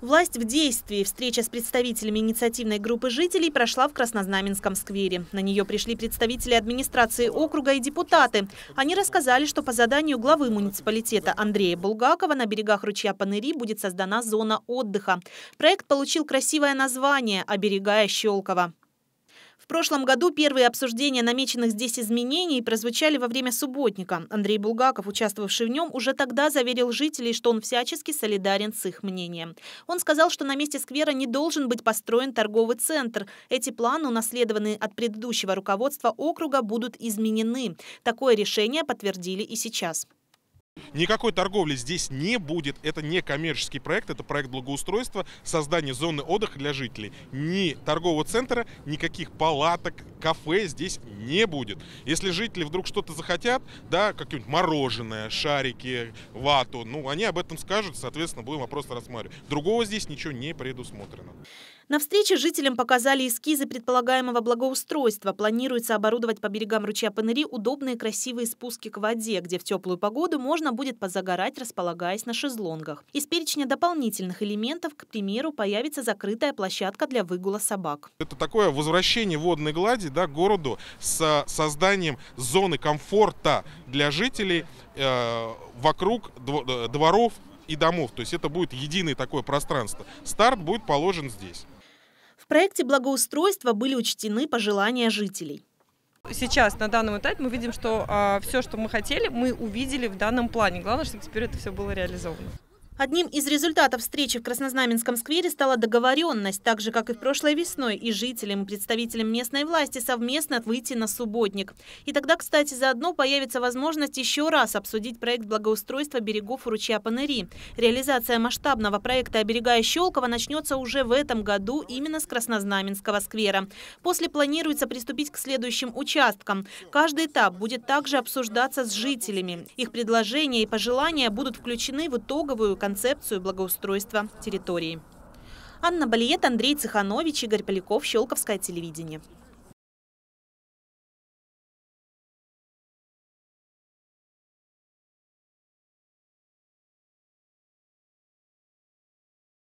Власть в действии. Встреча с представителями инициативной группы жителей прошла в Краснознаменском сквере. На нее пришли представители администрации округа и депутаты. Они рассказали, что по заданию главы муниципалитета Андрея Булгакова на берегах ручья Панери будет создана зона отдыха. Проект получил красивое название «Оберегая Щелково» прошлом году первые обсуждения намеченных здесь изменений прозвучали во время субботника. Андрей Булгаков, участвовавший в нем, уже тогда заверил жителей, что он всячески солидарен с их мнением. Он сказал, что на месте сквера не должен быть построен торговый центр. Эти планы, унаследованные от предыдущего руководства округа, будут изменены. Такое решение подтвердили и сейчас. Никакой торговли здесь не будет. Это не коммерческий проект, это проект благоустройства, создание зоны отдыха для жителей. Ни торгового центра, никаких палаток, кафе здесь не будет. Если жители вдруг что-то захотят, да, какие-нибудь мороженое, шарики, вату, ну, они об этом скажут, соответственно, будем вопрос рассматривать. Другого здесь ничего не предусмотрено. На встрече жителям показали эскизы предполагаемого благоустройства. Планируется оборудовать по берегам ручья Панери удобные красивые спуски к воде, где в теплую погоду можно будет позагорать, располагаясь на шезлонгах. Из перечня дополнительных элементов, к примеру, появится закрытая площадка для выгула собак. Это такое возвращение водной глади да, городу с э, созданием зоны комфорта для жителей э, вокруг э, дворов и домов. То есть это будет единое такое пространство. Старт будет положен здесь. В проекте благоустройства были учтены пожелания жителей. Сейчас, на данном этапе, мы видим, что э, а, все, что мы хотели, мы увидели в данном плане. Главное, чтобы теперь это все было реализовано. Одним из результатов встречи в Краснознаменском сквере стала договоренность, так же, как и в прошлой весной, и жителям, и представителям местной власти совместно выйти на субботник. И тогда, кстати, заодно появится возможность еще раз обсудить проект благоустройства берегов ручья Панери. Реализация масштабного проекта «Оберегая Щелково» начнется уже в этом году именно с Краснознаменского сквера. После планируется приступить к следующим участкам. Каждый этап будет также обсуждаться с жителями. Их предложения и пожелания будут включены в итоговую концепцию концепцию благоустройства территории. Анна Балиет, Андрей Цеханович, Игорь Поляков, Щелковское телевидение.